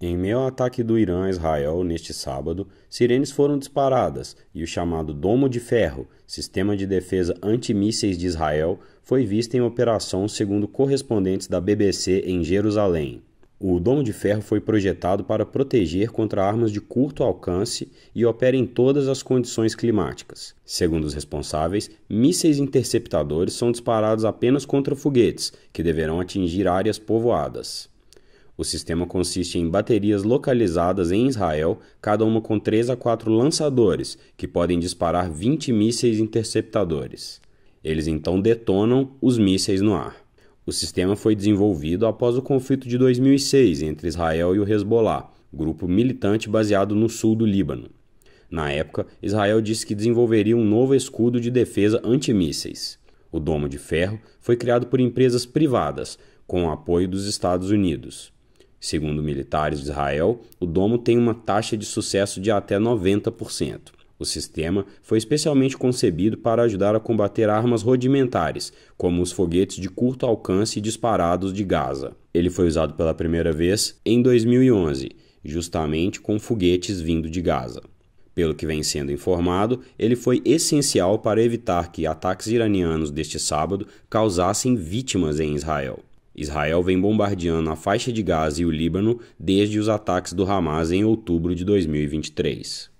Em meio ao ataque do Irã a Israel neste sábado, sirenes foram disparadas e o chamado Domo de Ferro, sistema de defesa antimísseis de Israel, foi visto em operação segundo correspondentes da BBC em Jerusalém. O Domo de Ferro foi projetado para proteger contra armas de curto alcance e opera em todas as condições climáticas. Segundo os responsáveis, mísseis interceptadores são disparados apenas contra foguetes, que deverão atingir áreas povoadas. O sistema consiste em baterias localizadas em Israel, cada uma com 3 a 4 lançadores, que podem disparar 20 mísseis interceptadores. Eles então detonam os mísseis no ar. O sistema foi desenvolvido após o conflito de 2006 entre Israel e o Hezbollah, grupo militante baseado no sul do Líbano. Na época, Israel disse que desenvolveria um novo escudo de defesa antimísseis. O domo de ferro foi criado por empresas privadas, com o apoio dos Estados Unidos. Segundo militares de Israel, o domo tem uma taxa de sucesso de até 90%. O sistema foi especialmente concebido para ajudar a combater armas rudimentares, como os foguetes de curto alcance disparados de Gaza. Ele foi usado pela primeira vez em 2011, justamente com foguetes vindo de Gaza. Pelo que vem sendo informado, ele foi essencial para evitar que ataques iranianos deste sábado causassem vítimas em Israel. Israel vem bombardeando a faixa de Gaza e o Líbano desde os ataques do Hamas em outubro de 2023.